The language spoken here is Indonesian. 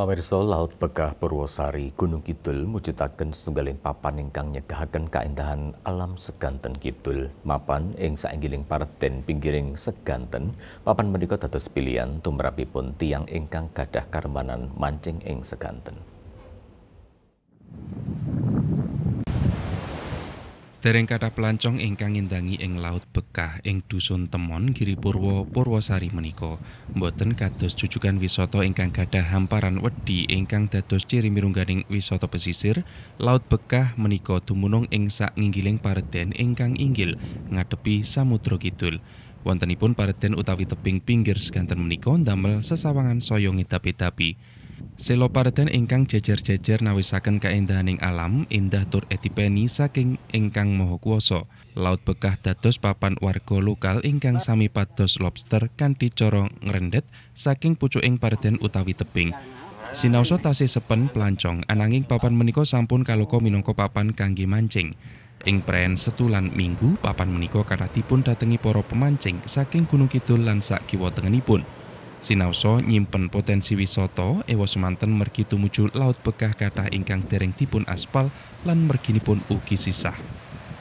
Pamirsa Laut Bekah Purwosari Gunung Kidul mujudaken setunggaling papan ingkang nyegahaken kaendahan alam seganten Kidul. Mapan ing sainggiling parten pinggiring seganten, papan menika dados pilihan tumrapipun tiang ingkang gadah karmanan mancing ing seganten. Dereng kata pelancong ingkang ngindangi ing laut bekah ing dusun Temon Giripurwo Purwosari menika Mboten kados jujukan wisata ingkang gadhah hamparan wedi ingkang dados ciri mirungganing wisata pesisir laut bekah menika dumunung ing sak nginggiling pareden ingkang inggil ngadepi samudra kidul wontenipun pareden utawi teping pinggir sekanten menika ndamel sesawangan soyong tapi-tapi. -tapi. Seloparden ingkang jejer-jejer nawisaken kaendahaning alam indah tur etipeni saking ingkang moho kuoso. Laut Bekah dados papan warga lokal ingkang sami pados lobster kanti corong ngrendet saking pucuking parden utawi tebing. Sinaosa tasih sepen pelancong ananging papan menika sampun kaloka minangka papan kangge mancing. Ing pren setulan minggu papan menika tipun datengi para pemancing saking Gunung Kidul lan sak kiwa tengenipun. Sinaosa nyimpen potensi wisoto, ewa semanten mergi muncul laut bekah kata ingkang dereng tipun aspal lan pun uki sisah.